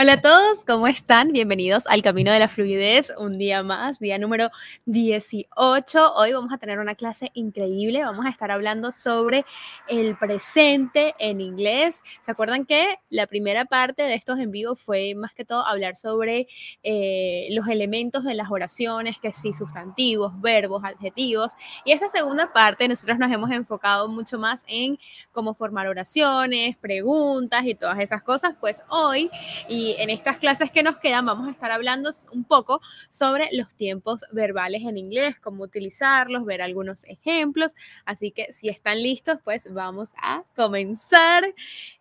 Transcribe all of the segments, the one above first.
Hola a todos, ¿cómo están? Bienvenidos al Camino de la Fluidez, un día más, día número 18. Hoy vamos a tener una clase increíble, vamos a estar hablando sobre el presente en inglés. ¿Se acuerdan que la primera parte de estos en vivo fue más que todo hablar sobre eh, los elementos de las oraciones, que sí, sustantivos, verbos, adjetivos? Y esta segunda parte nosotros nos hemos enfocado mucho más en cómo formar oraciones, preguntas y todas esas cosas. Pues hoy... Y y en estas clases que nos quedan vamos a estar hablando un poco sobre los tiempos verbales en inglés, cómo utilizarlos, ver algunos ejemplos. Así que si están listos, pues vamos a comenzar.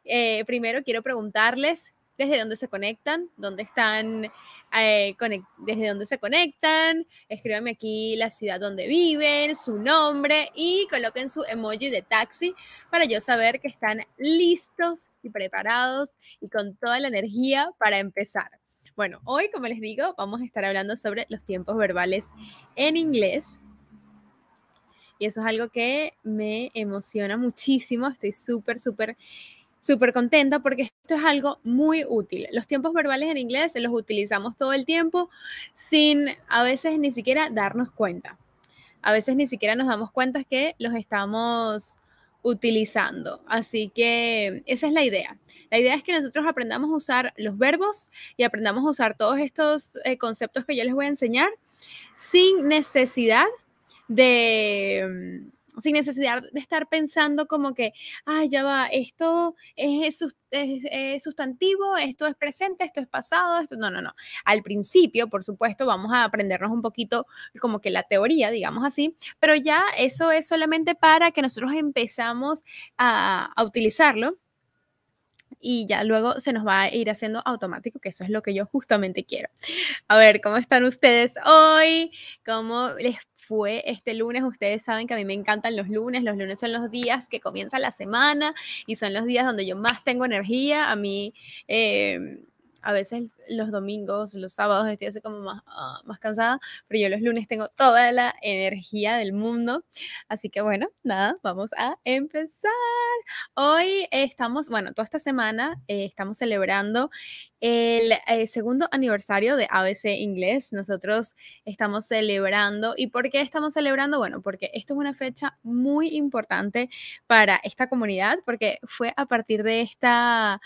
Eh, primero quiero preguntarles desde dónde se conectan, dónde están eh, desde dónde se conectan, escríbanme aquí la ciudad donde viven, su nombre y coloquen su emoji de taxi para yo saber que están listos y preparados y con toda la energía para empezar. Bueno, hoy, como les digo, vamos a estar hablando sobre los tiempos verbales en inglés. Y eso es algo que me emociona muchísimo. Estoy súper, súper súper contenta porque esto es algo muy útil. Los tiempos verbales en inglés los utilizamos todo el tiempo sin a veces ni siquiera darnos cuenta. A veces ni siquiera nos damos cuenta que los estamos utilizando. Así que esa es la idea. La idea es que nosotros aprendamos a usar los verbos y aprendamos a usar todos estos eh, conceptos que yo les voy a enseñar sin necesidad de mm, sin necesidad de estar pensando como que, ay, ya va, esto es, sustantivo, esto es presente, esto es pasado, esto, no, no, no. Al principio, por supuesto, vamos a aprendernos un poquito como que la teoría, digamos así, pero ya eso es solamente para que nosotros empezamos a, a utilizarlo y ya luego se nos va a ir haciendo automático, que eso es lo que yo justamente quiero. A ver, ¿cómo están ustedes hoy? ¿Cómo les fue este lunes. Ustedes saben que a mí me encantan los lunes. Los lunes son los días que comienza la semana y son los días donde yo más tengo energía. A mí eh, a veces los domingos, los sábados estoy así como más, ah, más cansada, pero yo los lunes tengo toda la energía del mundo. Así que bueno, nada, vamos a empezar. Hoy estamos, bueno, toda esta semana eh, estamos celebrando el eh, segundo aniversario de ABC Inglés. Nosotros estamos celebrando. ¿Y por qué estamos celebrando? Bueno, porque esto es una fecha muy importante para esta comunidad, porque fue a partir de esta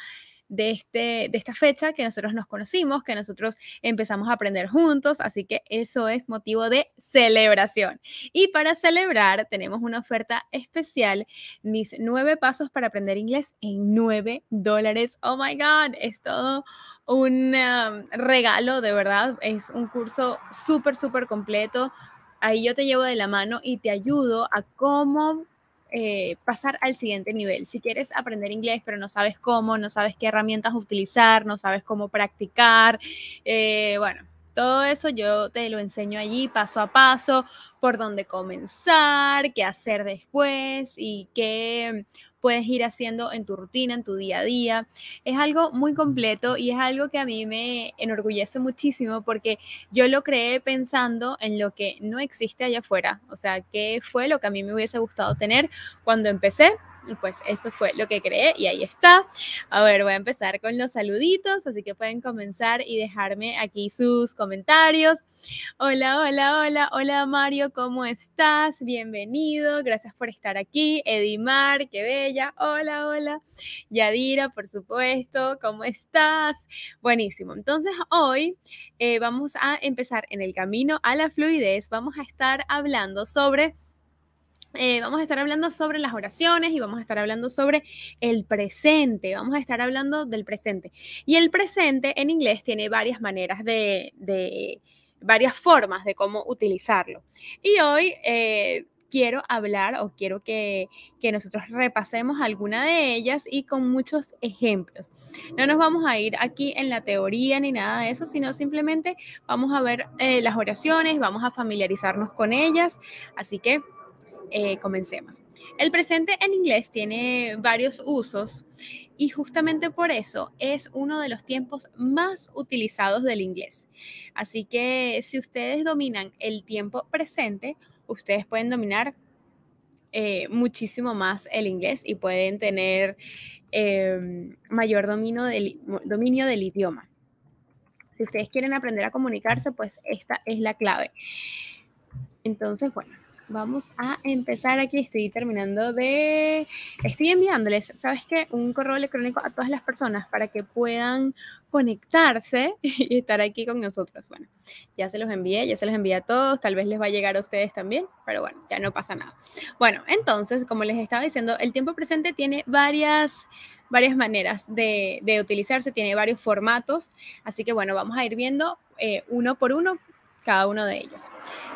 este, de, esta fecha que nosotros nos conocimos, que nosotros empezamos a aprender juntos, así que eso es motivo de celebración. Y para celebrar tenemos una oferta especial, mis nueve pasos para aprender inglés en nueve dólares. Oh my God, es todo un um, regalo, de verdad. Es un curso súper, súper completo. Ahí yo te llevo de la mano y te ayudo a cómo eh, pasar al siguiente nivel. Si quieres aprender inglés, pero no sabes cómo, no sabes qué herramientas utilizar, no sabes cómo practicar, eh, bueno, todo eso yo te lo enseño allí paso a paso, por dónde comenzar, qué hacer después y qué puedes ir haciendo en tu rutina, en tu día a día. Es algo muy completo y es algo que a mí me enorgullece muchísimo porque yo lo creé pensando en lo que no existe allá afuera, o sea, qué fue lo que a mí me hubiese gustado tener cuando empecé pues eso fue lo que creé y ahí está. A ver, voy a empezar con los saluditos, así que pueden comenzar y dejarme aquí sus comentarios. Hola, hola, hola, hola Mario, ¿cómo estás? Bienvenido, gracias por estar aquí. Edimar, qué bella, hola, hola. Yadira, por supuesto, ¿cómo estás? Buenísimo. Entonces hoy eh, vamos a empezar en el camino a la fluidez, vamos a estar hablando sobre eh, vamos a estar hablando sobre las oraciones y vamos a estar hablando sobre el presente. Vamos a estar hablando del presente. Y el presente en inglés tiene varias maneras de, de varias formas de cómo utilizarlo. Y hoy eh, quiero hablar o quiero que, que, nosotros repasemos alguna de ellas y con muchos ejemplos. No nos vamos a ir aquí en la teoría ni nada de eso, sino simplemente vamos a ver eh, las oraciones, vamos a familiarizarnos con ellas. Así que eh, comencemos. El presente en inglés tiene varios usos y justamente por eso es uno de los tiempos más utilizados del inglés. Así que si ustedes dominan el tiempo presente, ustedes pueden dominar eh, muchísimo más el inglés y pueden tener em, mayor dominio del, dominio del idioma. Si ustedes quieren aprender a comunicarse, pues esta es la clave. Entonces, bueno, vamos a empezar aquí. Estoy terminando de... Estoy enviándoles, ¿sabes qué? Un correo electrónico a todas las personas para que puedan conectarse y estar aquí con nosotros. Bueno, ya se los envié, ya se los envié a todos, tal vez les va a llegar a ustedes también, pero bueno, ya no pasa nada. Bueno, entonces, como les estaba diciendo, el tiempo presente tiene varias varias maneras de, utilizarse, tiene varios formatos, así que bueno, vamos a ir viendo eh, uno por uno cada uno de ellos.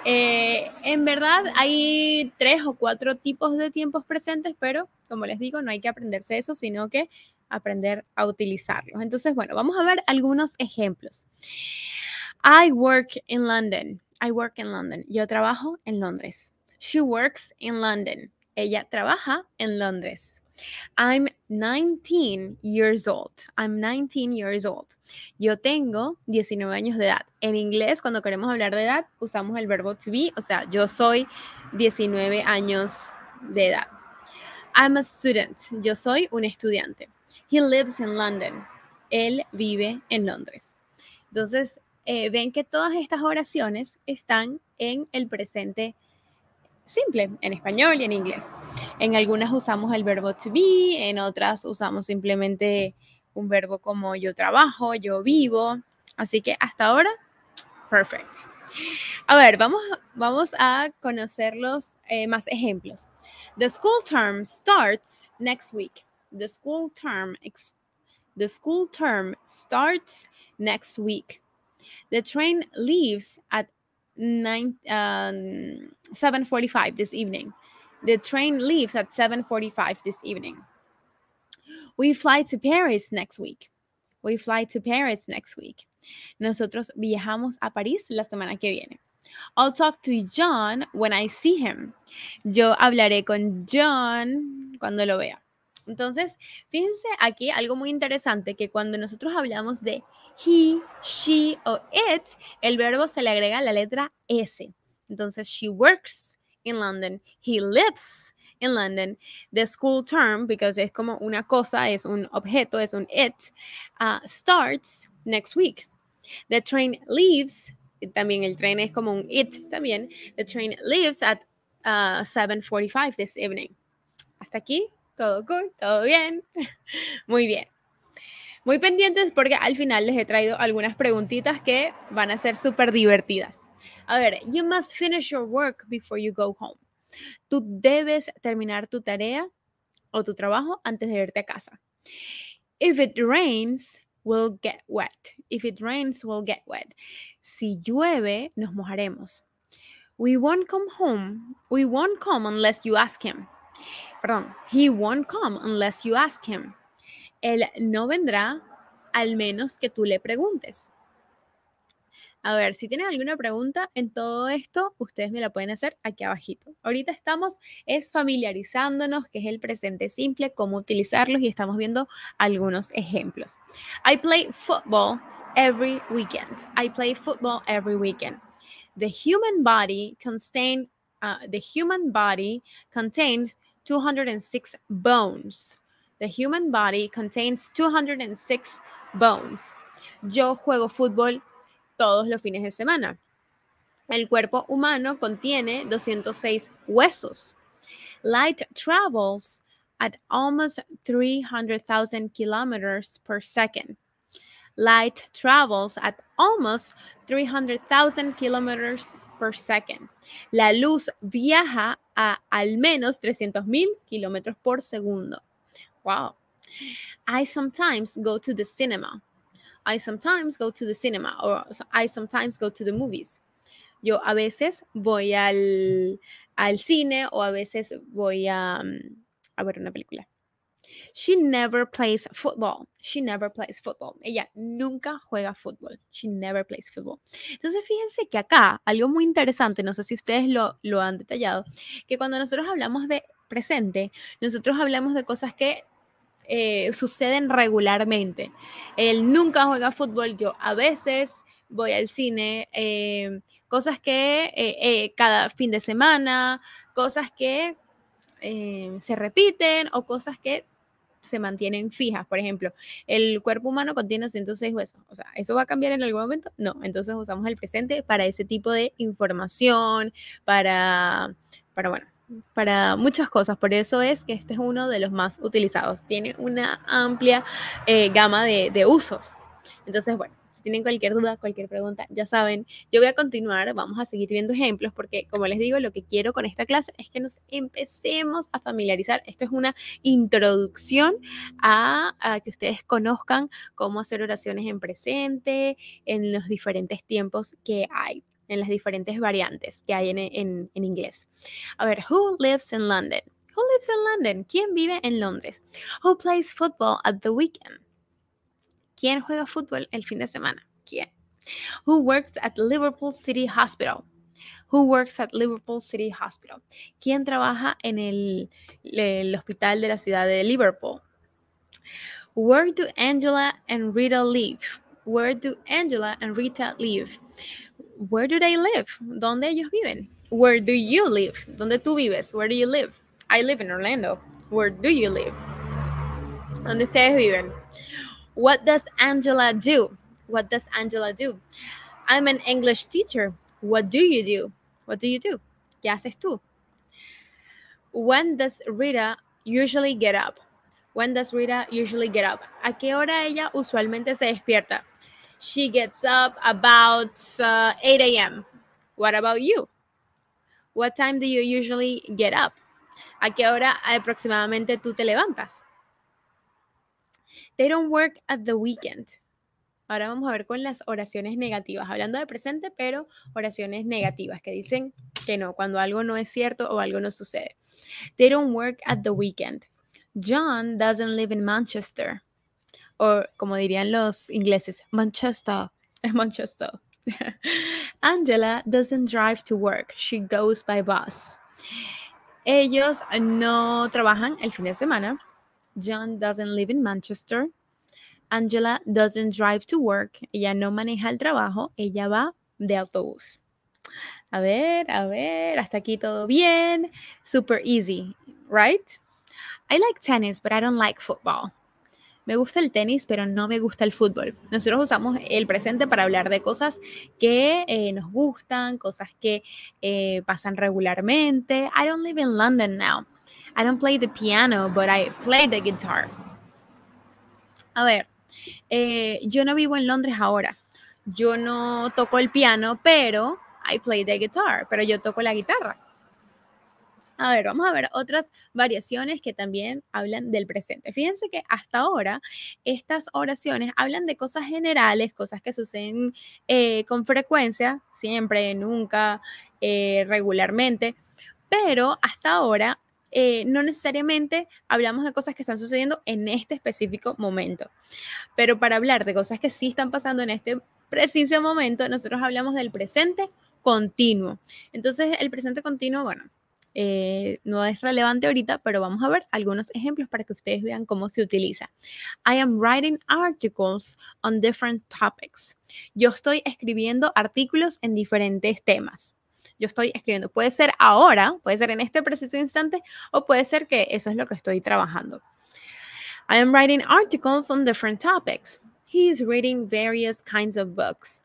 Eh, en verdad hay tres o cuatro tipos de tiempos presentes, pero como les digo, no hay que aprenderse eso, sino que aprender a utilizarlos. Entonces, bueno, vamos a ver algunos ejemplos. I work in London. I work in London. Yo trabajo en Londres. She works in London. Ella trabaja en Londres. I'm 19 years old. I'm 19 years old. Yo tengo 19 años de edad. En inglés, cuando queremos hablar de edad, usamos el verbo to be, o sea, yo soy 19 años de edad. I'm a student. Yo soy un estudiante. He lives in London. Él vive en Londres. Entonces, eh, ven que todas estas oraciones están en el presente simple, en español y en inglés. En algunas usamos el verbo to be, en otras usamos simplemente un verbo como yo trabajo, yo vivo. Así que hasta ahora, perfect. A ver, vamos, vamos a conocer los eh, más ejemplos. The school term starts next week. The school term, the school term starts next week. The train leaves at nine um, 7:45 this evening. The train leaves at 7:45 this evening. We fly to Paris next week. We fly to Paris next week. Nosotros viajamos a París la semana que viene. I'll talk to John when I see him. Yo hablaré con John cuando lo vea. Entonces, fíjense aquí algo muy interesante, que cuando nosotros hablamos de he, she o it, el verbo se le agrega la letra S. Entonces, she works in London, he lives in London. The school term, because es como una cosa, es un objeto, es un it, ah, starts next week. The train leaves, también el tren es como un it también. The train leaves at 7.45 ah, this evening. Hasta aquí todo cool, todo bien. Muy bien. Muy pendientes porque al final les he traído algunas preguntitas que van a ser súper divertidas. A ver, you must finish your work before you go home. Tú debes terminar tu tarea o tu trabajo antes de irte a casa. If it rains, we'll get wet. If it rains, we'll get wet. Si llueve, nos mojaremos. We won't come home. We won't come unless you ask him perdón, he won't come unless you ask him. Él no vendrá al menos que tú le preguntes. A ver, si tienen alguna pregunta en todo esto, ustedes me la pueden hacer aquí abajito. Ahorita estamos es familiarizándonos, que es el presente simple, cómo utilizarlos y estamos viendo algunos ejemplos. I play football every weekend. I play football every weekend. The human body contains... Uh, the human body contains 206 bones. The human body contains 206 bones. Yo juego fútbol todos los fines de semana. El cuerpo humano contiene 206 huesos. Light travels at almost 300,000 kilometers per second. Light travels at almost 300,000 kilometers per second. La luz viaja a al menos 300.000 kilómetros por segundo. Wow. I sometimes go to the cinema. I sometimes go to the cinema. Or I sometimes go to the movies. Yo a veces voy al, cine o a veces voy a mm, ver una película. She never plays football. She never plays football. Ella nunca juega fútbol. She never plays football. Entonces, fíjense que acá, algo muy interesante, no sé si ustedes lo, han detallado, que cuando nosotros hablamos de presente, nosotros hablamos de cosas que eh, suceden regularmente. Él nunca juega fútbol, yo a veces voy al cine, eh, cosas que eh, cada fin de semana, cosas que se repiten o cosas que se mantienen fijas. Por ejemplo, el cuerpo humano contiene 106 huesos. O sea, ¿eso va a cambiar en algún momento? No. Entonces usamos el presente para ese tipo de información, para, para bueno, para muchas cosas. Por eso es que este es uno de los más utilizados. Tiene una amplia eh, gama de usos. Entonces, bueno tienen cualquier duda, cualquier pregunta, ya saben, yo voy a continuar, vamos a seguir viendo ejemplos porque como les digo, lo que quiero con esta clase es que nos empecemos a familiarizar. Esto es una introducción a, que ustedes conozcan cómo hacer oraciones en presente, en los diferentes tiempos que hay en las diferentes variantes que hay en, en inglés. A ver, who lives in London? Who lives in London? ¿Quién vive en Londres? Who plays football at the weekend? ¿Quién juega fútbol el fin de semana? ¿Quién? Who works at Liverpool City Hospital? Who works at Liverpool City Hospital? ¿Quién trabaja en el, hospital de la ciudad de Liverpool? Where do Angela and Rita live? Where do Angela and Rita live? Where do they live? ¿Dónde ellos viven? Where do you live? ¿Dónde tú vives? Where do you live? I live in Orlando. Where do you live? ¿Dónde ustedes viven? What does Angela do? What does Angela do? I'm an English teacher. What do you do? What do you do? ¿Qué haces tú? When does Rita usually get up? When does Rita usually get up? ¿A qué hora ella usualmente se despierta? She gets up about 8 uh, a.m. What about you? What time do you usually get up? ¿A qué hora aproximadamente tú te levantas? They don't work at the weekend. Ahora vamos a ver con las oraciones negativas, hablando de presente, pero oraciones negativas que dicen que no, cuando algo no es cierto o algo no sucede. They don't work at the weekend. John doesn't live in Manchester. O como dirían los ingleses, Manchester. Es Manchester. Angela doesn't drive to work. She goes by bus. Ellos no trabajan el fin de semana. John doesn't live in Manchester. Angela doesn't drive to work. Ella no maneja el trabajo. Ella va de autobús. A ver, a ver, hasta aquí todo bien. Super easy, right? I like tennis, but I don't like football. Me gusta el tenis, pero no me gusta el fútbol. Nosotros usamos el presente para hablar de cosas que eh, nos gustan, cosas que eh, pasan regularmente. I don't live in London now. I don't play the piano, but I play the guitar. A ver, eh, yo no vivo en Londres ahora. Yo no toco el piano, pero I play the guitar, pero yo toco la guitarra. A ver, vamos a ver otras variaciones que también hablan del presente. Fíjense que hasta ahora estas oraciones hablan de cosas generales, cosas que suceden eh, con frecuencia, siempre, nunca, eh, regularmente, pero hasta ahora eh, no necesariamente hablamos de cosas que están sucediendo en este específico momento, pero para hablar de cosas que sí están pasando en este preciso momento, nosotros hablamos del presente continuo. Entonces, el presente continuo, bueno, eh, no es relevante ahorita, pero vamos a ver algunos ejemplos para que ustedes vean cómo se utiliza. I am writing articles on different topics. Yo estoy escribiendo artículos en diferentes temas yo estoy escribiendo. Puede ser ahora, puede ser en este preciso instante o puede ser que eso es lo que estoy trabajando. I am writing articles on different topics. He is reading various kinds of books.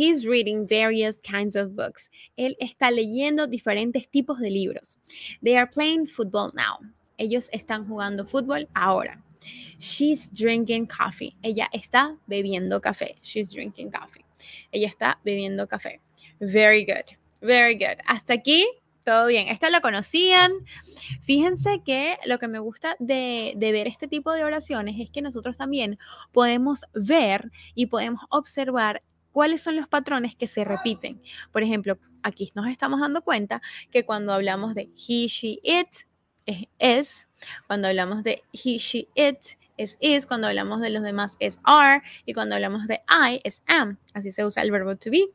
he is reading various kinds of books. Él está leyendo diferentes tipos de libros. They are playing football now. Ellos están jugando fútbol ahora. She's drinking coffee. Ella está bebiendo café. She's drinking coffee. Ella está bebiendo café. Very good. Very good. Hasta aquí, todo bien. Esta la conocían. Fíjense que lo que me gusta de, ver este tipo de oraciones es que nosotros también podemos ver y podemos observar cuáles son los patrones que se repiten. Por ejemplo, aquí nos estamos dando cuenta que cuando hablamos de he, she, it, es. Cuando hablamos de he, she, it, es is, cuando hablamos de los demás es are y cuando hablamos de I es am. Así se usa el verbo to be.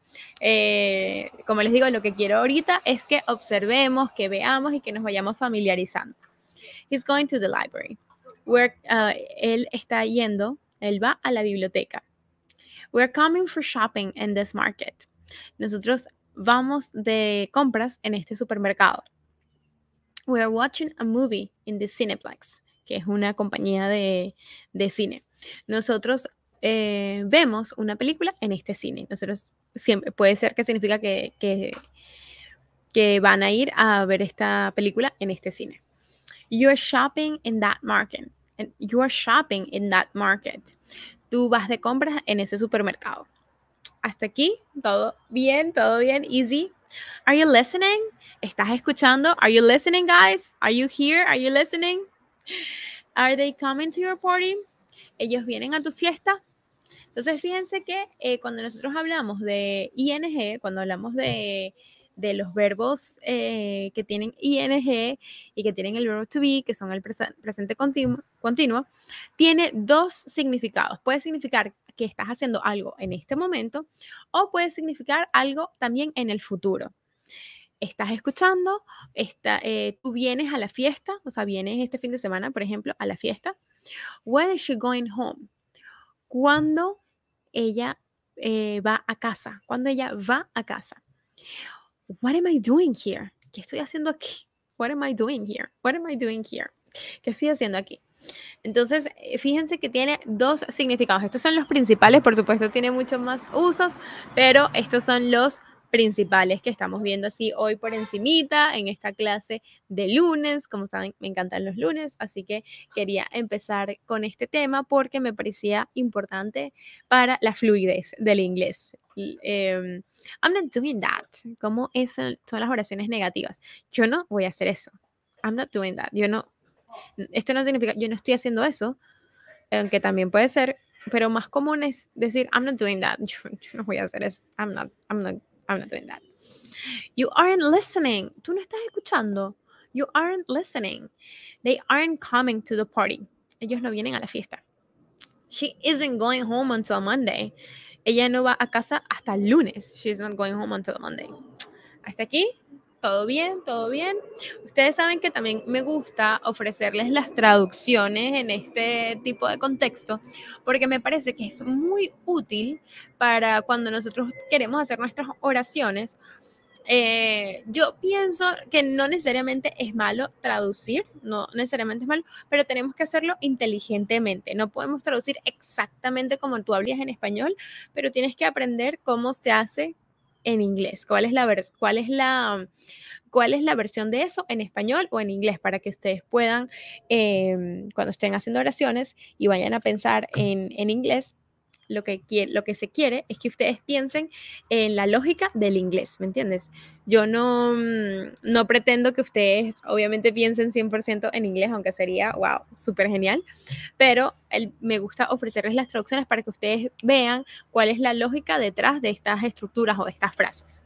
Eh, como les digo, lo que quiero ahorita es que observemos, que veamos y que nos vayamos familiarizando. He's going to the library. Where, uh, él está yendo, él va a la biblioteca. We're coming for shopping in this market. Nosotros vamos de compras en este supermercado. We're watching a movie in the Cineplex que es una compañía de, cine. Nosotros eh, vemos una película en este cine. Nosotros siempre, puede ser que significa que, que, van a ir a ver esta película en este cine. You're shopping in that market. You're shopping in that market. Tú vas de compras en ese supermercado. Hasta aquí, todo bien, todo bien, easy. Are you listening? ¿Estás escuchando? Are you listening, guys? Are you here? Are you listening? Are they coming to your party? Ellos vienen a tu fiesta. Entonces, fíjense que eh, cuando nosotros hablamos de ING, cuando hablamos de, los verbos eh, que tienen ING y que tienen el verbo to be, que son el presente continuo, continuo, tiene dos significados. Puede significar que estás haciendo algo en este momento o puede significar algo también en el futuro estás escuchando, está, eh, tú vienes a la fiesta, o sea, vienes este fin de semana, por ejemplo, a la fiesta. When is she going home? Cuando ella eh, va a casa, cuando ella va a casa. What am I doing here? ¿Qué estoy haciendo aquí? What am I doing here? What am I doing here? ¿Qué estoy haciendo aquí? Entonces, eh, fíjense que tiene dos significados. Estos son los principales, por supuesto, tiene muchos más usos, pero estos son los principales principales que estamos viendo así hoy por encimita en esta clase de lunes. Como saben, me encantan los lunes, así que quería empezar con este tema porque me parecía importante para la fluidez del inglés. Em, I'm not doing that. ¿Cómo eh, son las oraciones negativas? Yo no voy a hacer eso. I'm not doing that. Yo no. Esto no significa yo no estoy haciendo eso, aunque también puede ser, pero más común es decir I'm not doing that. Yo, yo no voy a hacer eso. I'm not. I'm not I'm not doing that. You aren't listening. Tú no estás escuchando. You aren't listening. They aren't coming to the party. Ellos no vienen a la fiesta. She isn't going home until Monday. Ella no va a casa hasta el lunes. She's not going home until Monday. Hasta aquí todo bien, todo bien. Ustedes saben que también me gusta ofrecerles las traducciones en este tipo de contexto, porque me parece que es muy útil para cuando nosotros queremos hacer nuestras oraciones. Eh, yo pienso que no necesariamente es malo traducir, no necesariamente es malo, pero tenemos que hacerlo inteligentemente. No podemos traducir exactamente como tú hablas en español, pero tienes que aprender cómo se hace en inglés? ¿Cuál es la, versión de eso en español o en inglés para que ustedes puedan, em, cuando estén haciendo oraciones y vayan a pensar en inglés, lo que, lo que se quiere es que ustedes piensen en la lógica del inglés, ¿me entiendes? Yo no, mm, no pretendo que ustedes obviamente piensen 100% en inglés, aunque sería, wow, súper genial, pero el, me gusta ofrecerles las traducciones para que ustedes vean cuál es la lógica detrás de estas estructuras o de estas frases.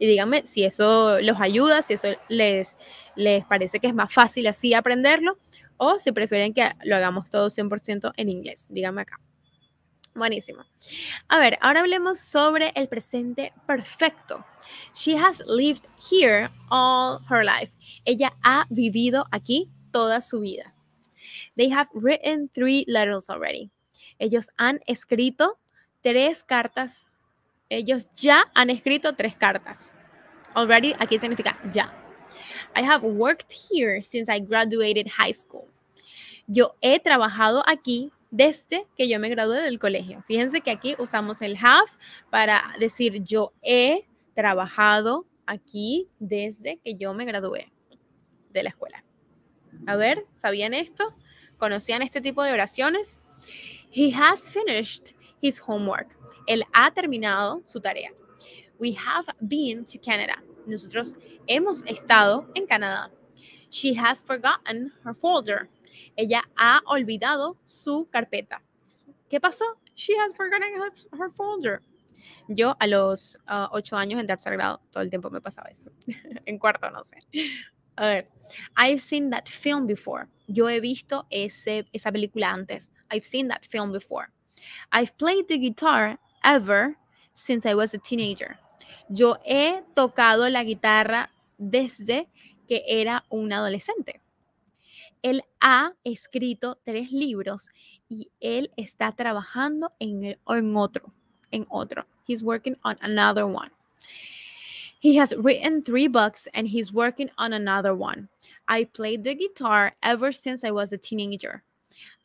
Y díganme si eso los ayuda, si eso les, les parece que es más fácil así aprenderlo o si prefieren que lo hagamos todo 100% en inglés. Díganme acá. Buenísimo. A ver, ahora hablemos sobre el presente perfecto. She has lived here all her life. Ella ha vivido aquí toda su vida. They have written three letters already. Ellos han escrito tres cartas. Ellos ya han escrito tres cartas. Already aquí significa ya. I have worked here since I graduated high school. Yo he trabajado aquí desde que yo me gradué del colegio. Fíjense que aquí usamos el have para decir yo he trabajado aquí desde que yo me gradué de la escuela. A ver, ¿sabían esto? ¿Conocían este tipo de oraciones? He has finished his homework. Él ha terminado su tarea. We have been to Canada. Nosotros hemos estado en Canadá. She has forgotten her folder. Ella ha olvidado su carpeta. ¿Qué pasó? She has forgotten her, folder. Yo a los ah, ocho años en tercer grado, todo el tiempo me pasaba eso. en cuarto, no sé. A ver, I've seen that film before. Yo he visto esa película antes. I've seen that film before. I've played the guitar ever since I was a teenager. Yo he tocado la guitarra desde que era un adolescente. Él ha escrito tres libros y él está trabajando en, el, en otro, en otro. He's working on another one. He has written three books and he's working on another one. I played the guitar ever since I was a teenager.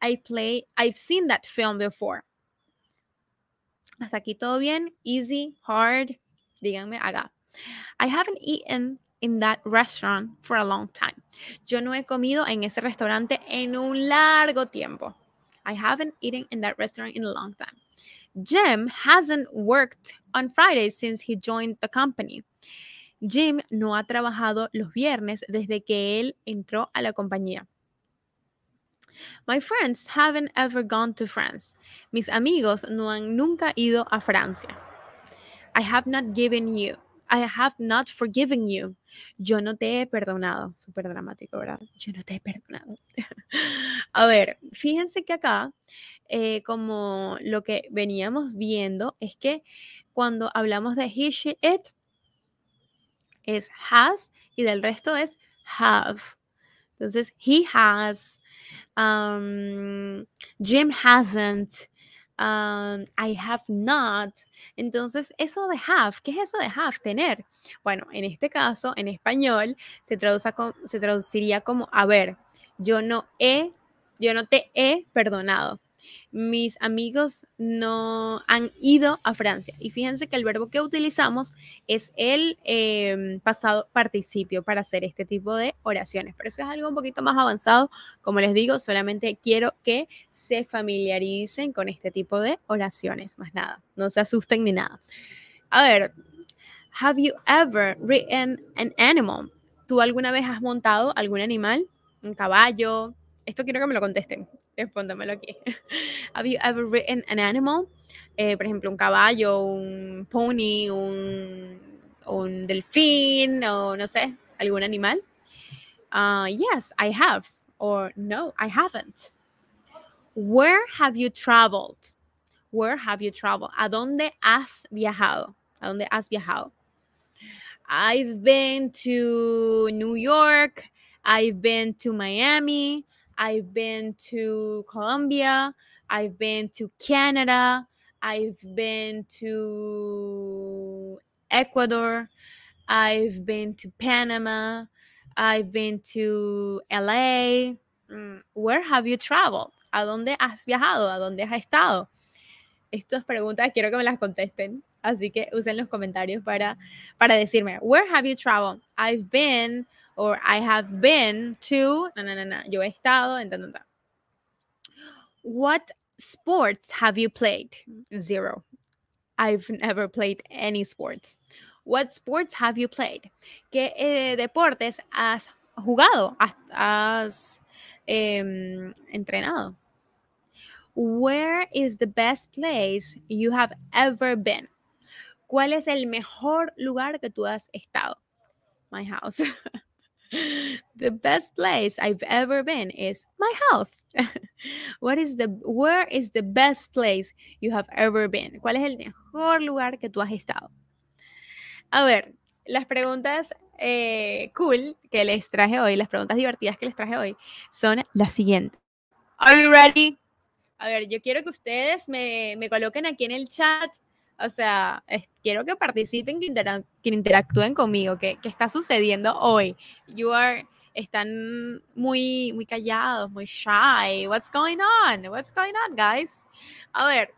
I play, I've seen that film before. Hasta aquí todo bien, easy, hard. Díganme haga. I haven't eaten in that restaurant for a long time. Yo no he comido en ese restaurante en un largo tiempo. I haven't eaten in that restaurant in a long time. Jim hasn't worked on Friday since he joined the company. Jim no ha trabajado los viernes desde que él entró a la compañía. My friends haven't ever gone to France. Mis amigos no han nunca ido a Francia. I have not given you. I have not forgiven you. Yo no te he perdonado. Súper dramático, ¿verdad? Yo no te he perdonado. a ver, fíjense que acá, eh, como lo que veníamos viendo, es que cuando hablamos de he, she, it, es has y del resto es have. Entonces, he has, Jim hasn't, I have not. Entonces, eso de have, ¿qué es eso de have? Tener. Bueno, en este caso, en español, se, se traduciría como ver. Yo no he, yo no te he perdonado mis amigos no han ido a Francia. Y fíjense que el verbo que utilizamos es el em, pasado participio para hacer este tipo de oraciones. Pero eso es algo un poquito más avanzado. Como les digo, solamente quiero que se familiaricen con este tipo de oraciones, más nada. No se asusten ni nada. A ver, ¿have you ever ridden an animal? ¿Tú alguna vez has montado algún animal? Un caballo, esto quiero que me lo contesten. Respóndamelo aquí. Have you ever written an animal? Eh, por ejemplo, un caballo, un pony, un, un delfín, o no sé, algún animal. Uh, yes, I have. Or no, I haven't. Where have you traveled? Where have you traveled? ¿A dónde has viajado? ¿A dónde has viajado? I've been to New York. I've been to Miami. I've been to Colombia, I've been to Canada, I've been to Ecuador, I've been to Panama, I've been to LA. Mm, where have you traveled? ¿A dónde has viajado? ¿A dónde has estado? Estas preguntas quiero que me las contesten. Así que usen los comentarios para, para decirme, where have you traveled? I've been or I have been to, na, na, na, na, yo he estado What sports have you played? Zero. I've never played any sports. What sports have you played? ¿Qué eh, deportes has jugado? ¿Has, has eh, entrenado? Where is the best place you have ever been? ¿Cuál es el mejor lugar que tú has estado? My house. the best place I've ever been is my house. What is the where is the best place you have ever been? ¿Cuál es el mejor lugar que tú has estado? A ver, las preguntas eh, cool que les traje hoy, las preguntas divertidas que les traje hoy son las siguientes. Are you ready? A ver, yo quiero que ustedes me, me coloquen aquí en el chat o sea, quiero que participen, que, interactúen conmigo, ¿Qué está sucediendo hoy. You are, están muy, muy callados, muy shy. What's going on? What's going on, guys? A ver,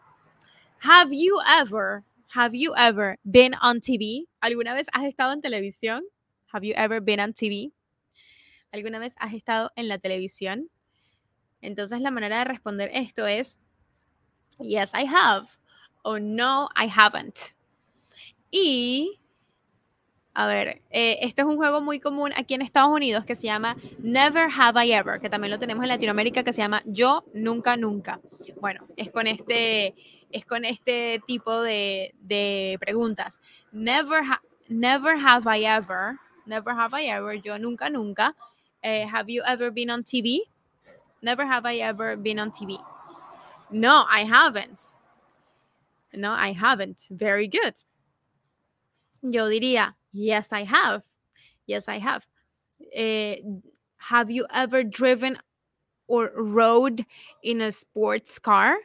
have you ever, have you ever been on TV? ¿Alguna vez has estado en televisión? Have you ever been on TV? ¿Alguna vez has estado en la televisión? Entonces la manera de responder esto es, yes, I have o no, I haven't. Y, a ver, este es un juego muy común aquí en Estados Unidos que se llama Never Have I Ever, que también lo tenemos en Latinoamérica que se llama Yo Nunca Nunca. Bueno, es con este, es con este tipo de, preguntas. Never, never have I ever, never have I ever, yo nunca, nunca. Eh, have you ever been on TV? Never have I ever been on TV. No, I haven't. No, I haven't. Very good. Yo diría, yes, I have. Yes, I have. Eh, have you ever driven or rode in a sports car?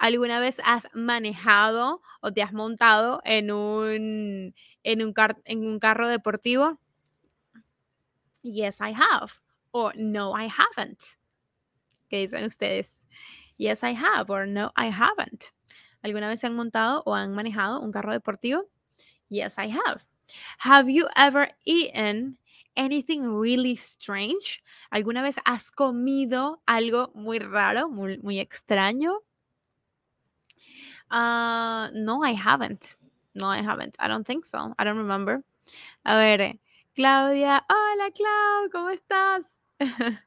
¿Alguna vez has manejado o te has montado en un, en un, car en un carro deportivo? Yes, I have. O no, I haven't. ¿Qué dicen ustedes? Yes, I have. Or no, I haven't. ¿Alguna vez se han montado o han manejado un carro deportivo? Yes, I have. Have you ever eaten anything really strange? ¿Alguna vez has comido algo muy raro, muy, extraño? Ah, no, I haven't. No, I haven't. I don't think so. I don't remember. A ver, Claudia. Hola, Clau, ¿cómo estás?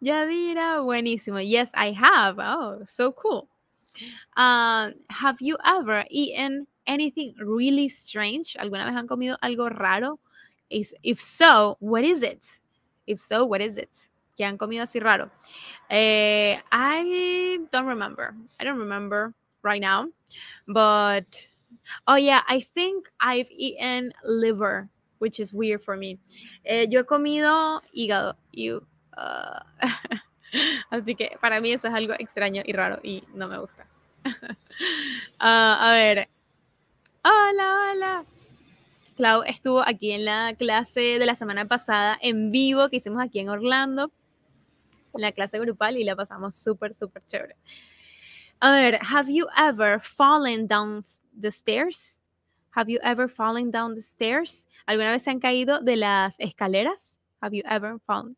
Yadira, buenísimo. Yes, I have. Oh, so cool. Uh, have you ever eaten anything really strange? ¿Alguna vez han comido algo raro? Is, if so, what is it? If so, what is it? ¿Qué han comido así raro? Eh, I don't remember. I don't remember right now. But, oh yeah, I think I've eaten liver, which is weird for me. Eh, yo he comido hígado. You, uh, Así que para mí eso es algo extraño y raro y no me gusta. Ah, a ver. Hola, hola. Clau estuvo aquí en la clase de la semana pasada en vivo que hicimos aquí en Orlando, en la clase grupal y la pasamos súper, súper chévere. A ver, have you ever fallen down the stairs? Have you ever fallen down the stairs? ¿Alguna vez se han caído de las escaleras? Have you ever fallen?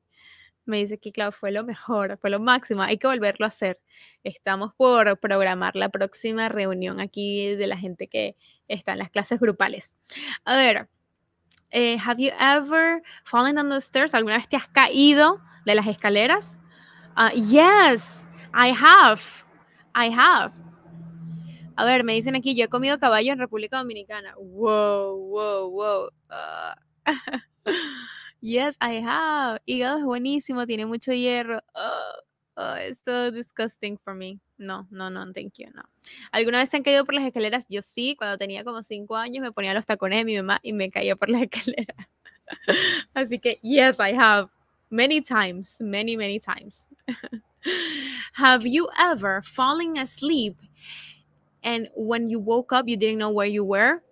me dice que, claro, fue lo mejor, fue lo máximo, hay que volverlo a hacer. Estamos por programar la próxima reunión aquí de la gente que está en las clases grupales. A ver, eh, ¿have you ever fallen down the stairs? ¿Alguna vez te has caído de las escaleras? Uh, yes, I have. I have. A ver, me dicen aquí, yo he comido caballo en República Dominicana. Wow, wow, wow. Ah. Yes, I have. Hígado es buenísimo, tiene mucho hierro. Oh, oh, it's so disgusting for me. No, no, no, thank you, no. ¿Alguna vez han caído por las escaleras? Yo sí, cuando tenía como cinco años me ponía los tacones de mi mamá y me caía por las escaleras. Así que, yes, I have. Many times, many, many times. have you ever fallen asleep and when you woke up you didn't know where you were?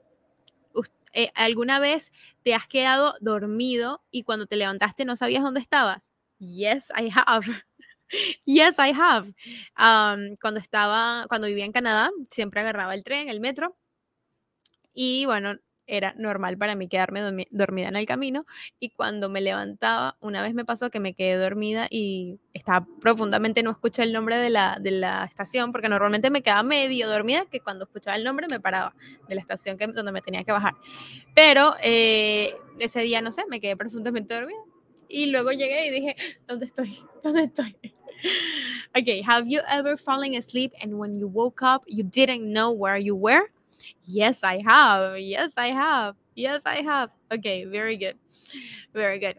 Eh, ¿Alguna vez te has quedado dormido y cuando te levantaste no sabías dónde estabas. Yes, I have. yes, I have. cuando estaba, cuando vivía en Canadá, siempre agarraba el tren, el metro. Y bueno, era normal para mí quedarme dormida en el camino y cuando me levantaba, una vez me pasó que me quedé dormida y estaba profundamente, no escuché el nombre de la, de la estación, porque normalmente me quedaba medio dormida que cuando escuchaba el nombre me paraba de la estación que, donde me tenía que bajar. Pero eh, ese día, no sé, me quedé profundamente dormida y luego llegué y dije, ¿dónde estoy? ¿Dónde estoy? okay, have you ever fallen asleep and when you woke up you didn't know where you were? Yes, I have. Yes, I have. Yes, I have. Okay, very good. Very good.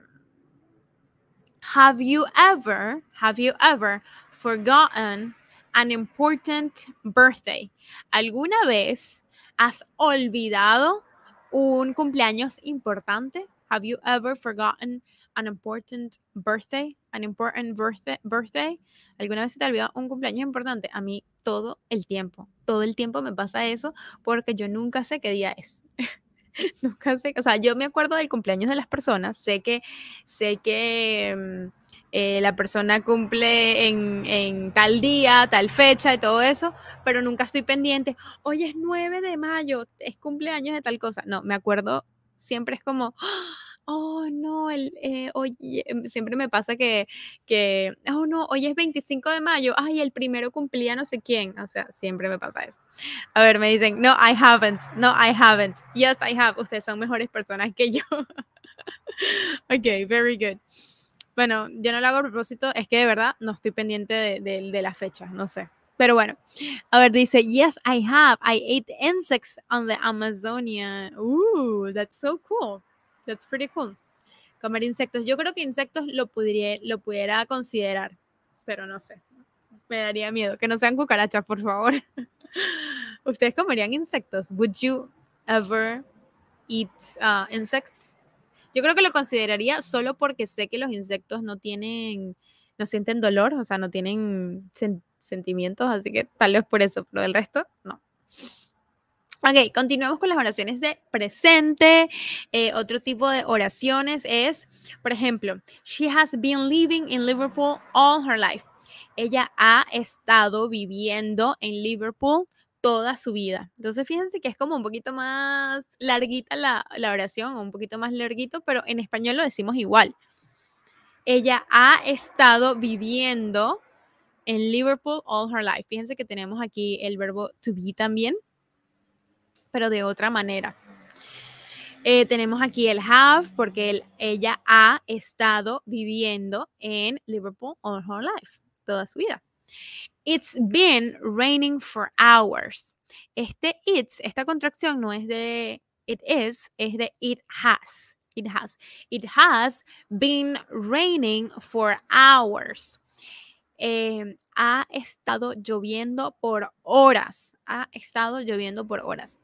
Have you ever, have you ever forgotten an important birthday? ¿Alguna vez has olvidado un cumpleaños importante? Have you ever forgotten an important birthday? An important birthday, birthday. ¿Alguna vez se te olvidó un cumpleaños importante? A mí todo el tiempo. Todo el tiempo me pasa eso porque yo nunca sé qué día es. nunca sé, o sea, yo me acuerdo del cumpleaños de las personas, sé que, sé que mm, eh, la persona cumple en, tal día, tal fecha y todo eso, pero nunca estoy pendiente, hoy es 9 de mayo, es cumpleaños de tal cosa. No, me acuerdo, siempre es como oh no, el, eh, em, siempre me pasa que, que, oh no, hoy es 25 de mayo, ay, el primero cumplía no sé quién, o sea, siempre me pasa eso. A ver, me dicen, no, I haven't, no, I haven't, yes, I have, ustedes son mejores personas que yo. ok, very good. Bueno, yo no lo hago a propósito, es que de verdad no estoy pendiente de, de, fecha. no sé. Pero bueno, a ver, dice, yes, I have. I ate insects on the Amazonia. Ooh, uh, that's so cool. That's pretty cool. Comer insectos. Yo creo que insectos lo, pudiera, lo pudiera considerar, pero no sé. Me daría miedo. Que no sean cucarachas, por favor. ¿Ustedes comerían insectos? Would you ever eat uh, insects? Yo creo que lo consideraría solo porque sé que los insectos no tienen, no sienten dolor, o sea, no tienen sentimientos, así que tal vez por eso, pero el resto, no. Ok, continuamos con las oraciones de presente. Eh, otro tipo de oraciones es, por ejemplo, she has been living in Liverpool all her life. Ella ha estado viviendo en Liverpool toda su vida. Entonces, fíjense que es como un poquito más larguita la, la oración, un poquito más larguito, pero en español lo decimos igual. Ella ha estado viviendo en Liverpool all her life. Fíjense que tenemos aquí el verbo to be también pero de otra manera. Eh, tenemos aquí el have, porque ella ha estado viviendo en Liverpool all her life, toda su vida. It's been raining for hours. Este it's, esta contracción no es de it is, es de it has. It has. It has been raining for hours. Em, ha estado lloviendo por horas. Ha estado lloviendo por horas.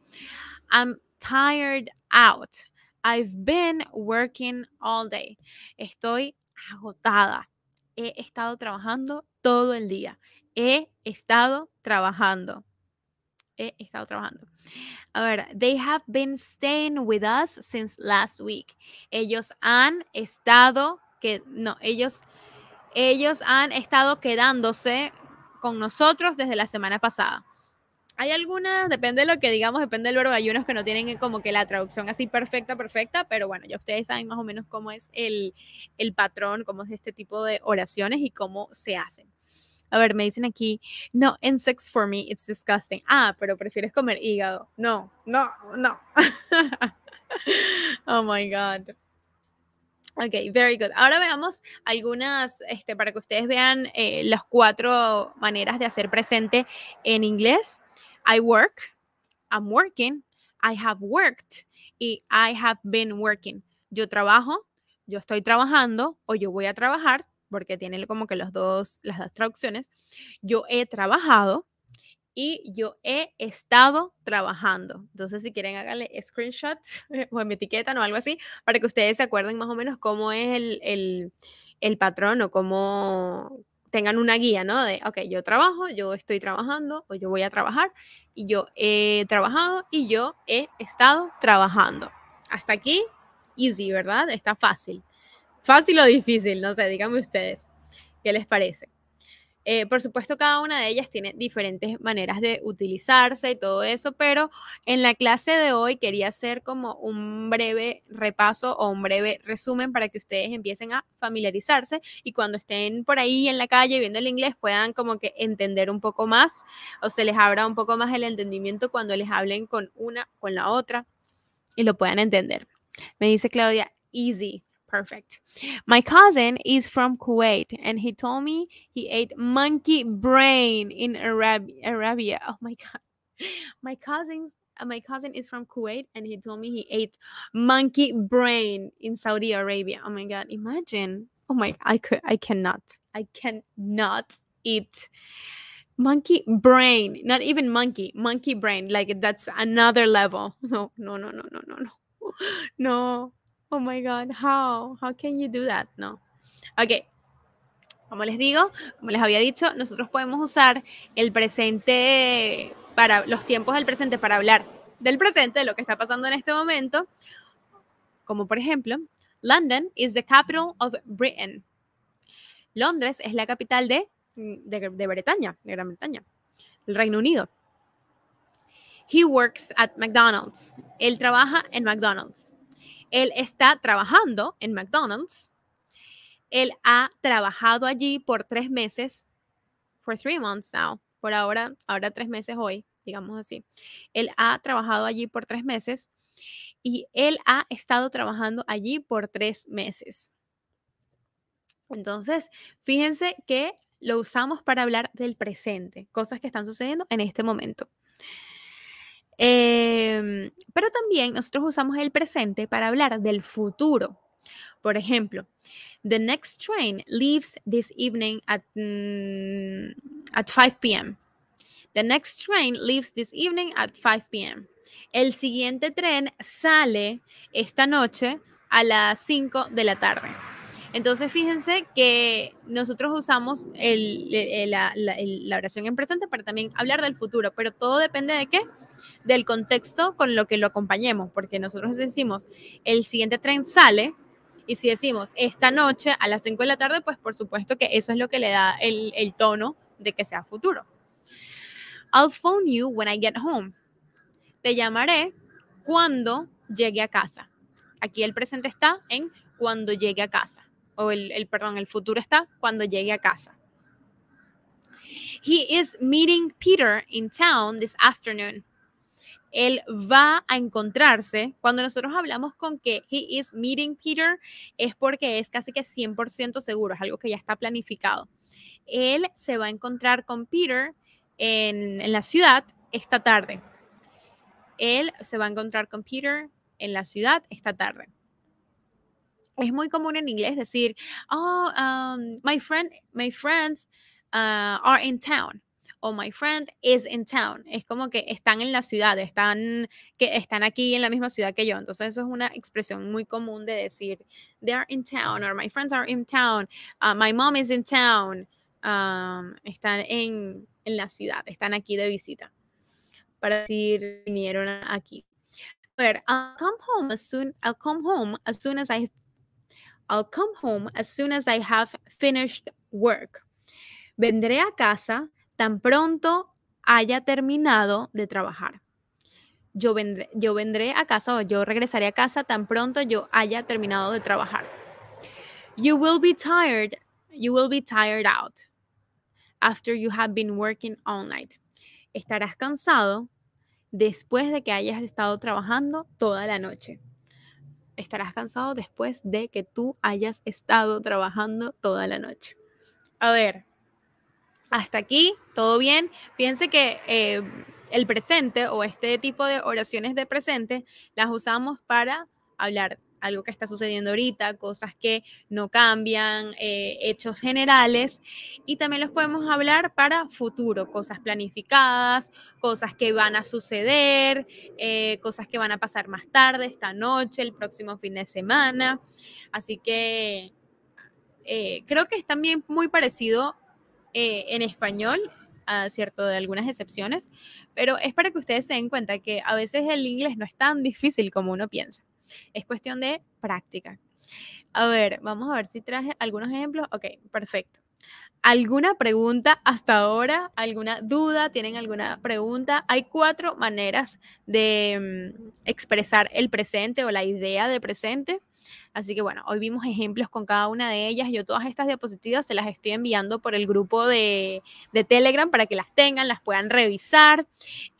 I'm tired out. I've been working all day. Estoy agotada. He estado trabajando todo el día. He estado trabajando. He estado trabajando. A ver, they have been staying with us since last week. Ellos han estado que no, ellos ellos han estado quedándose con nosotros desde la semana pasada. Hay algunas, depende de lo que digamos, depende del verbo, hay unos que no tienen como que la traducción así perfecta, perfecta, pero bueno, ya ustedes saben más o menos cómo es el, patrón, cómo es este tipo de oraciones y cómo se hacen. A ver, me dicen aquí, no, insects for me, it's disgusting. Ah, pero prefieres comer hígado. No, no, no. oh my God. Ok, very good. Ahora veamos algunas, este, para que ustedes vean eh, las cuatro maneras de hacer presente en inglés. I work, I'm working, I have worked y I have been working. Yo trabajo, yo estoy trabajando o yo voy a trabajar, porque tiene como que los dos, las dos traducciones. Yo he trabajado y yo he estado trabajando. Entonces, si quieren, háganle screenshots o mi etiqueta o algo así para que ustedes se acuerden más o menos cómo es el, el, el patrón o cómo, tengan una guía, ¿no? De, ok, yo trabajo, yo estoy trabajando o yo voy a trabajar y yo he trabajado y yo he estado trabajando. Hasta aquí, easy, ¿verdad? Está fácil. Fácil o difícil, no sé, díganme ustedes, ¿qué les parece? Eh, por supuesto, cada una de ellas tiene diferentes maneras de utilizarse y todo eso, pero en la clase de hoy quería hacer como un breve repaso o un breve resumen para que ustedes empiecen a familiarizarse y cuando estén por ahí en la calle viendo el inglés puedan como que entender un poco más o se les abra un poco más el entendimiento cuando les hablen con una, con la otra y lo puedan entender. Me dice Claudia, easy. Perfect. My cousin is from Kuwait and he told me he ate monkey brain in Arab- Arabia. Oh my god. My cousin's my cousin is from Kuwait and he told me he ate monkey brain in Saudi Arabia. Oh my god, imagine. Oh my I could I cannot. I cannot eat monkey brain. Not even monkey, monkey brain. Like that's another level. No, no, no, no, no, no, no. No. Oh my God, how? How can you do that? No. Ok. Como les digo, como les había dicho, nosotros podemos usar el presente para los tiempos del presente para hablar del presente, lo que está pasando en este momento. Como por ejemplo, London is the capital of Britain. Londres es la capital de, de, de Bretaña, de Gran Bretaña, el Reino Unido. He works at McDonald's. Él trabaja en McDonald's. Él está trabajando en McDonald's. Él ha trabajado allí por tres meses, por three months now, por ahora, ahora tres meses hoy, digamos así. Él ha trabajado allí por tres meses y él ha estado trabajando allí por tres meses. Entonces, fíjense que lo usamos para hablar del presente, cosas que están sucediendo en este momento. Em, pero también nosotros usamos el presente para hablar del futuro. Por ejemplo, the next train leaves this evening at, mm, at 5 p.m. The next train leaves this evening at 5 p.m. El siguiente tren sale esta noche a las 5 de la tarde. Entonces, fíjense que nosotros usamos la, la oración en presente para también hablar del futuro, pero todo depende de qué? del contexto con lo que lo acompañemos, porque nosotros decimos, el siguiente tren sale, y si decimos esta noche a las 5 de la tarde, pues por supuesto que eso es lo que le da el, tono de que sea futuro. I'll phone you when I get home. Te llamaré cuando llegue a casa. Aquí el presente está en cuando llegue a casa. O el perdón, el futuro está cuando llegue a casa. He is meeting Peter in town this afternoon él va a encontrarse, cuando nosotros hablamos con que he is meeting Peter, es porque es casi que 100% seguro, es algo que ya está planificado. Él se va a encontrar con Peter en, la ciudad esta tarde. Él se va a encontrar con Peter en la ciudad esta tarde es muy común en inglés decir, oh, um, my friend, my friends uh, are in town o my friend is in town. Es como que están en la ciudad, están, que están aquí en la misma ciudad que yo. Entonces eso es una expresión muy común de decir, they are in town, or my friends are in town, ah, my mom is in town. Um, están en, en la ciudad, están aquí de visita. Para decir, vinieron aquí. A ver, I'll come home as soon, I'll come home as soon as I I'll come home as soon as I have finished work. Vendré a casa tan pronto haya terminado de trabajar. Yo vendré, yo vendré a casa o yo regresaré a casa tan pronto yo haya terminado de trabajar. You will be tired. You will be tired out after you have been working all night. Estarás cansado después de que hayas estado trabajando toda la noche. Estarás cansado después de que tú hayas estado trabajando toda la noche. A ver, hasta aquí, todo bien. Piense que eh, el presente o este tipo de oraciones de presente las usamos para hablar algo que está sucediendo ahorita, cosas que no cambian, eh, hechos generales, y también los podemos hablar para futuro, cosas planificadas, cosas que van a suceder, eh, cosas que van a pasar más tarde, esta noche, el próximo fin de semana. Así que creo que es también muy parecido eh, en español, cierto de algunas excepciones, pero es para que ustedes se den cuenta que a veces el inglés no es tan difícil como uno piensa. Es cuestión de práctica. A ver, vamos a ver si traje algunos ejemplos. Ok, perfecto. ¿Alguna pregunta hasta ahora? ¿Alguna duda? ¿Tienen alguna pregunta? Hay cuatro maneras de mm, expresar el presente o la idea de presente. Así que bueno, hoy vimos ejemplos con cada una de ellas. Yo todas estas diapositivas se las estoy enviando por el grupo de, de Telegram para que las tengan, las puedan revisar.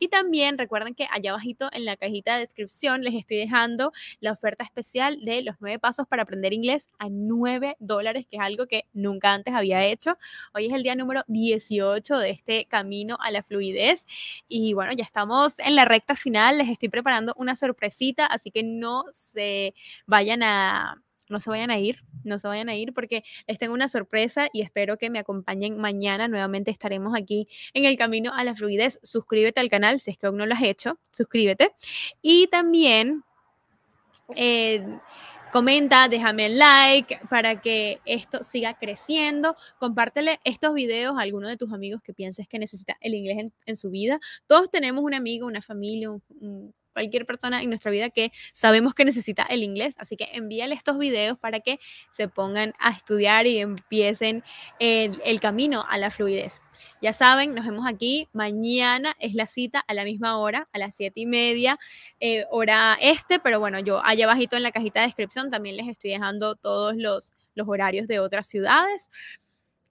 Y también recuerden que allá abajito en la cajita de descripción les estoy dejando la oferta especial de los nueve pasos para aprender inglés a 9 dólares, que es algo que nunca antes había hecho. Hoy es el día número 18 de este camino a la fluidez. Y bueno, ya estamos en la recta final. Les estoy preparando una sorpresita, así que no se vayan a no se vayan a ir, no se vayan a ir porque les tengo una sorpresa y espero que me acompañen mañana. Nuevamente estaremos aquí en el camino a la fluidez. Suscríbete al canal si es que aún no lo has hecho, suscríbete. Y también... Eh, comenta, déjame el like para que esto siga creciendo. Compártele estos videos a alguno de tus amigos que pienses que necesita el inglés en, su vida. Todos tenemos un amigo, una familia, un, cualquier persona en nuestra vida que sabemos que necesita el inglés. Así que envíale estos videos para que se pongan a estudiar y empiecen el, camino a la fluidez. Ya saben, nos vemos aquí. Mañana es la cita a la misma hora, a las siete y media, eh, hora este, pero bueno, yo allá abajito en la cajita de descripción también les estoy dejando todos los, los horarios de otras ciudades.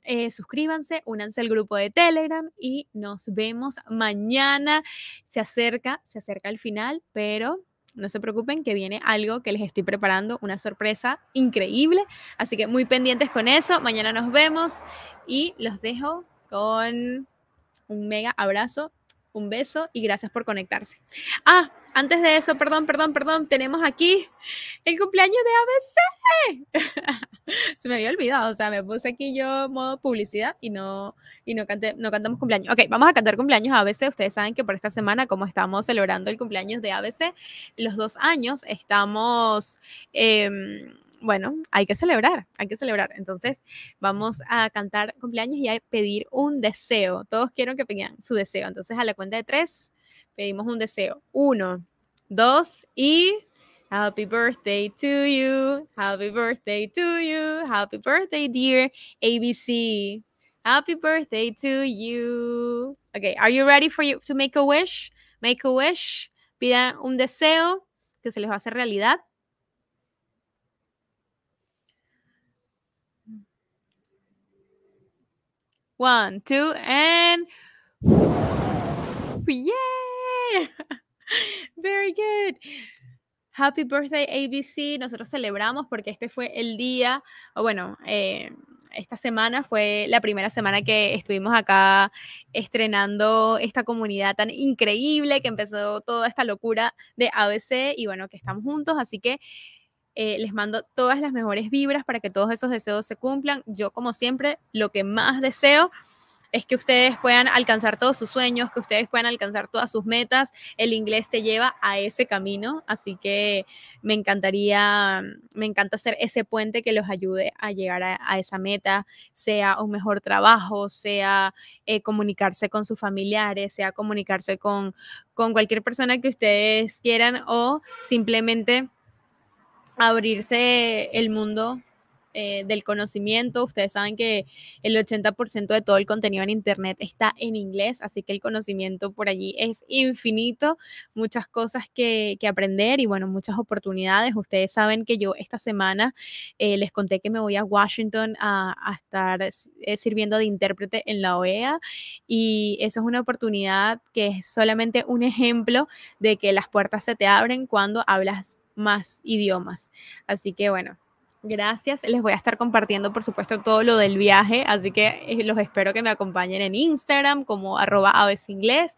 Eh, suscríbanse, únanse al grupo de Telegram y nos vemos mañana. Se acerca, se acerca el final, pero no se preocupen que viene algo que les estoy preparando, una sorpresa increíble. Así que muy pendientes con eso. Mañana nos vemos y los dejo con un mega abrazo, un beso y gracias por conectarse. Ah, antes de eso, perdón, perdón, perdón, tenemos aquí el cumpleaños de ABC. Se me había olvidado, o sea, me puse aquí yo modo publicidad y no, y no, canté, no cantamos cumpleaños. Ok, vamos a cantar cumpleaños a ABC. Ustedes saben que por esta semana, como estamos celebrando el cumpleaños de ABC, los dos años estamos... Em, bueno, hay que celebrar, hay que celebrar. Entonces, vamos a cantar cumpleaños y a pedir un deseo. Todos quieren que pidan su deseo. Entonces, a la cuenta de tres, pedimos un deseo. Uno, dos y Happy birthday to you, happy birthday to you, happy birthday dear ABC. Happy birthday to you. Okay, are you ready for you to make a wish? Make a wish. Pidan un deseo que se les va a hacer realidad. One, two, and Very good. Happy birthday ABC. Nosotros celebramos porque este fue el día, o bueno, eh, esta semana fue la primera semana que estuvimos acá estrenando esta comunidad tan increíble que empezó toda esta locura de ABC y bueno, que estamos juntos. Así que eh, les mando todas las mejores vibras para que todos esos deseos se cumplan. Yo como siempre, lo que más deseo es que ustedes puedan alcanzar todos sus sueños, que ustedes puedan alcanzar todas sus metas. El inglés te lleva a ese camino, así que me encantaría, me encanta ser ese puente que los ayude a llegar a, esa meta, sea un mejor trabajo, sea eh, comunicarse con sus familiares, sea comunicarse con cualquier persona que ustedes quieran o simplemente abrirse el mundo eh, del conocimiento. Ustedes saben que el 80% de todo el contenido en Internet está en inglés, así que el conocimiento por allí es infinito, muchas cosas que, que aprender y bueno, muchas oportunidades. Ustedes saben que yo esta semana eh, les conté que me voy a Washington a, a estar eh, sirviendo de intérprete en la OEA y eso es una oportunidad que es solamente un ejemplo de que las puertas se te abren cuando hablas más idiomas. Así que bueno, Gracias. Les voy a estar compartiendo, por supuesto, todo lo del viaje, así que eh, los espero que me acompañen en Instagram como arroba inglés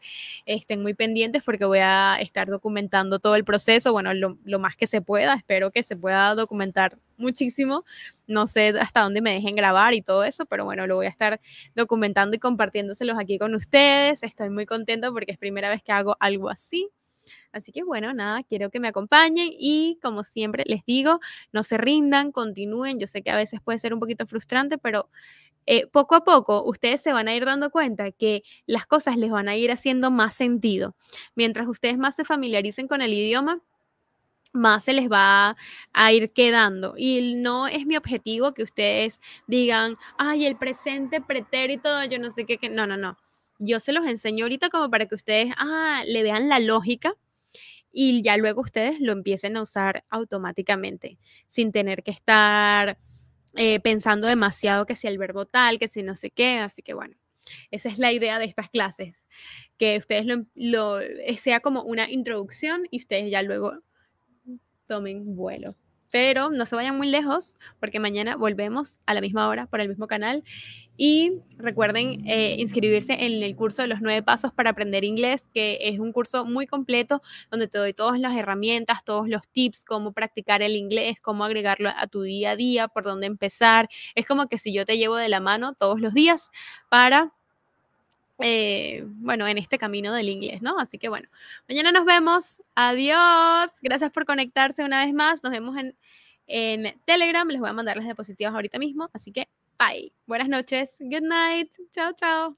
Estén muy pendientes porque voy a estar documentando todo el proceso, bueno, lo, lo más que se pueda. Espero que se pueda documentar muchísimo. No sé hasta dónde me dejen grabar y todo eso, pero bueno, lo voy a estar documentando y compartiéndoselos aquí con ustedes. Estoy muy contenta porque es primera vez que hago algo así. Así que bueno, nada, quiero que me acompañen y como siempre les digo, no se rindan, continúen. Yo sé que a veces puede ser un poquito frustrante, pero eh, poco a poco ustedes se van a ir dando cuenta que las cosas les van a ir haciendo más sentido. Mientras ustedes más se familiaricen con el idioma, más se les va a ir quedando. Y no es mi objetivo que ustedes digan, ay, el presente pretérito, yo no sé qué, qué. no, no, no. Yo se los enseño ahorita como para que ustedes ah, le vean la lógica y ya luego ustedes lo empiecen a usar automáticamente, sin tener que estar eh, pensando demasiado que si el verbo tal, que si no sé qué, así que bueno, esa es la idea de estas clases, que ustedes lo, em, lo eh, sea como una introducción y ustedes ya luego tomen vuelo. Pero no se vayan muy lejos porque mañana volvemos a la misma hora por el mismo canal y recuerden eh, inscribirse en el curso de los nueve pasos para aprender inglés, que es un curso muy completo donde te doy todas las herramientas, todos los tips, cómo practicar el inglés, cómo agregarlo a tu día a día, por dónde empezar. Es como que si yo te llevo de la mano todos los días para eh, bueno, en este camino del inglés, ¿no? Así que bueno, mañana nos vemos. Adiós. Gracias por conectarse una vez más. Nos vemos en, en Telegram. Les voy a mandar las diapositivas ahorita mismo. Así que Bye. Buenas noches. Good night. Chao, chao.